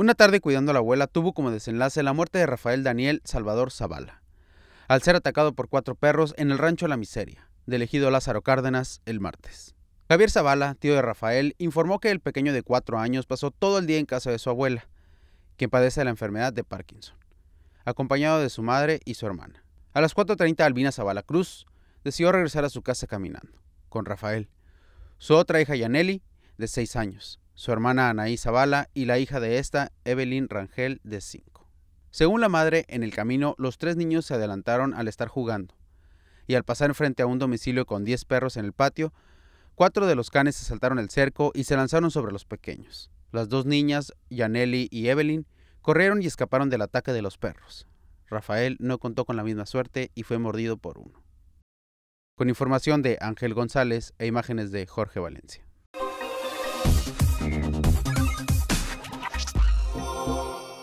Una tarde cuidando a la abuela tuvo como desenlace la muerte de Rafael Daniel Salvador Zavala, al ser atacado por cuatro perros en el rancho La Miseria, del elegido Lázaro Cárdenas, el martes. Javier Zavala, tío de Rafael, informó que el pequeño de cuatro años pasó todo el día en casa de su abuela, quien padece la enfermedad de Parkinson, acompañado de su madre y su hermana. A las 4.30 Albina Zavala Cruz decidió regresar a su casa caminando, con Rafael, su otra hija Yaneli, de seis años, su hermana Anaí Zavala y la hija de esta, Evelyn Rangel, de 5. Según la madre, en el camino los tres niños se adelantaron al estar jugando, y al pasar frente a un domicilio con 10 perros en el patio, cuatro de los canes se saltaron el cerco y se lanzaron sobre los pequeños. Las dos niñas, Yaneli y Evelyn, corrieron y escaparon del ataque de los perros. Rafael no contó con la misma suerte y fue mordido por uno. Con información de Ángel González e imágenes de Jorge Valencia.